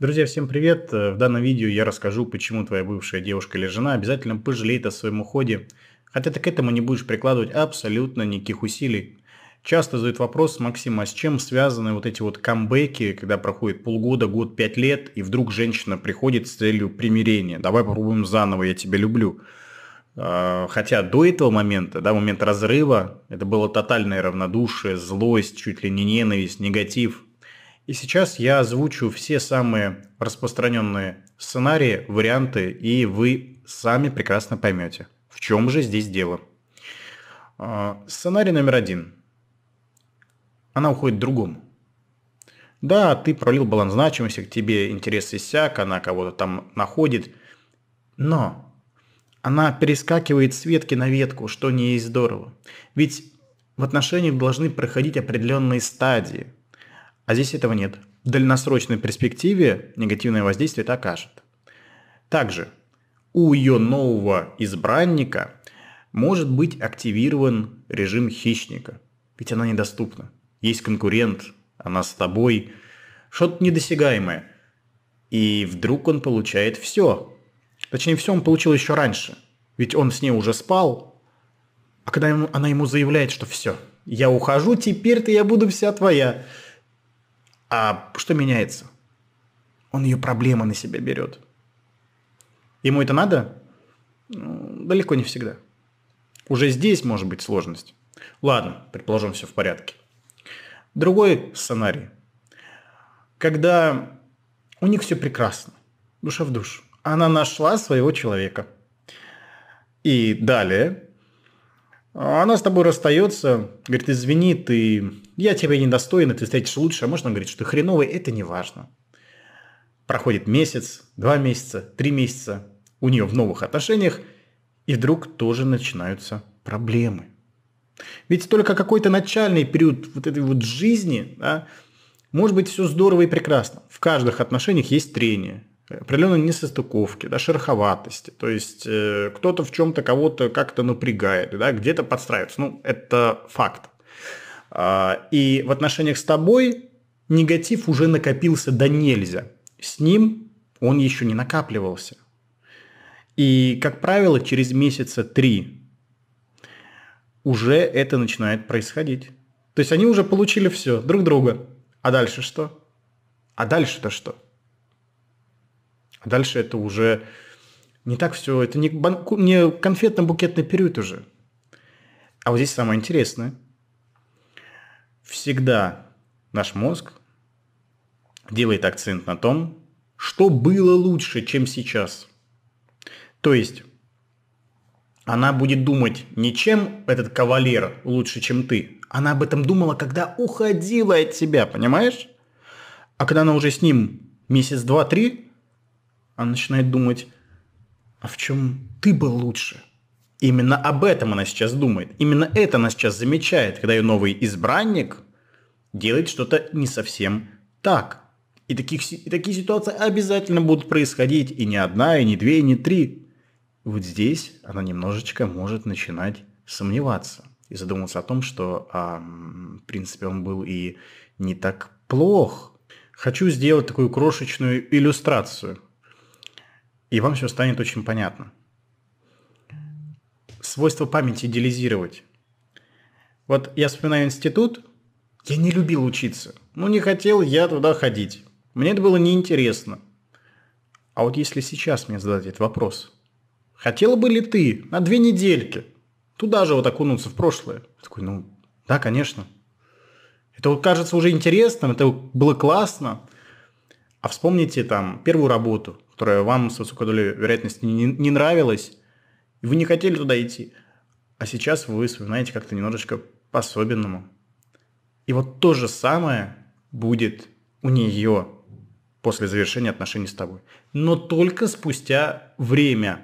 Друзья, всем привет! Э, в данном видео я расскажу, почему твоя бывшая девушка или жена обязательно пожалеет о своем уходе, хотя ты к этому не будешь прикладывать абсолютно никаких усилий. Часто задают вопрос, Максим, а с чем связаны вот эти вот камбэки, когда проходит полгода, год, пять лет, и вдруг женщина приходит с целью примирения. Давай попробуем заново, я тебя люблю. Э, хотя до этого момента, да, момент разрыва, это было тотальное равнодушие, злость, чуть ли не ненависть, негатив – и сейчас я озвучу все самые распространенные сценарии, варианты, и вы сами прекрасно поймете, в чем же здесь дело. А, сценарий номер один. Она уходит другому. Да, ты пролил баланс значимости, к тебе интерес иссяк, она кого-то там находит, но она перескакивает с ветки на ветку, что не есть здорово. Ведь в отношениях должны проходить определенные стадии – а здесь этого нет. В дальносрочной перспективе негативное воздействие это окажет. Также у ее нового избранника может быть активирован режим хищника, ведь она недоступна. Есть конкурент, она с тобой, что-то недосягаемое. И вдруг он получает все. Точнее, все он получил еще раньше, ведь он с ней уже спал. А когда она ему заявляет, что все, я ухожу, теперь-то я буду вся твоя, а что меняется? Он ее проблемы на себя берет. Ему это надо? Ну, далеко не всегда. Уже здесь может быть сложность. Ладно, предположим, все в порядке. Другой сценарий. Когда у них все прекрасно, душа в душу. Она нашла своего человека. И далее она с тобой расстается, говорит, извини, ты, я тебя недостойна, ты встретишь лучше, а можно, он говорит, что ты хреновый, это не важно. Проходит месяц, два месяца, три месяца, у нее в новых отношениях, и вдруг тоже начинаются проблемы. Ведь только какой-то начальный период вот этой вот жизни, да, может быть все здорово и прекрасно. В каждых отношениях есть трение, определенной несостыковки, да, шероховатости. То есть э, кто-то в чем-то кого-то как-то напрягает, да, где-то подстраивается. Ну, это факт. А, и в отношениях с тобой негатив уже накопился до нельзя. С ним он еще не накапливался. И, как правило, через месяца три уже это начинает происходить. То есть они уже получили все друг друга. А дальше что? А дальше-то что? Дальше это уже не так все, это не, банку, не конфетно-букетный период уже. А вот здесь самое интересное. Всегда наш мозг делает акцент на том, что было лучше, чем сейчас. То есть она будет думать не чем этот кавалер лучше, чем ты. Она об этом думала, когда уходила от тебя, понимаешь? А когда она уже с ним месяц, два, три, она начинает думать, а в чем ты был лучше? Именно об этом она сейчас думает. Именно это она сейчас замечает, когда ее новый избранник делает что-то не совсем так. И, таких, и такие ситуации обязательно будут происходить. И не одна, и не две, и не три. Вот здесь она немножечко может начинать сомневаться и задуматься о том, что, а, в принципе, он был и не так плох. Хочу сделать такую крошечную иллюстрацию – и вам все станет очень понятно. Свойство памяти идеализировать. Вот я вспоминаю институт, я не любил учиться. Ну, не хотел я туда ходить. Мне это было неинтересно. А вот если сейчас мне задать этот вопрос, хотела бы ли ты на две недельки туда же вот окунуться в прошлое? Я такой, ну, да, конечно. Это вот кажется уже интересным, это было классно. А вспомните там первую работу, которая вам с высокой долей вероятности не, не нравилась, и вы не хотели туда идти, а сейчас вы вспоминаете как-то немножечко по-особенному. И вот то же самое будет у нее после завершения отношений с тобой. Но только спустя время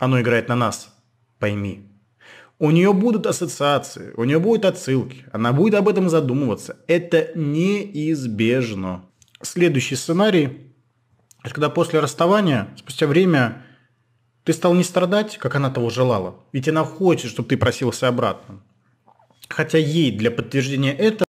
оно играет на нас, пойми. У нее будут ассоциации, у нее будут отсылки, она будет об этом задумываться. Это неизбежно. Следующий сценарий есть, когда после расставания, спустя время, ты стал не страдать, как она того желала. Ведь она хочет, чтобы ты просился обратно. Хотя ей для подтверждения этого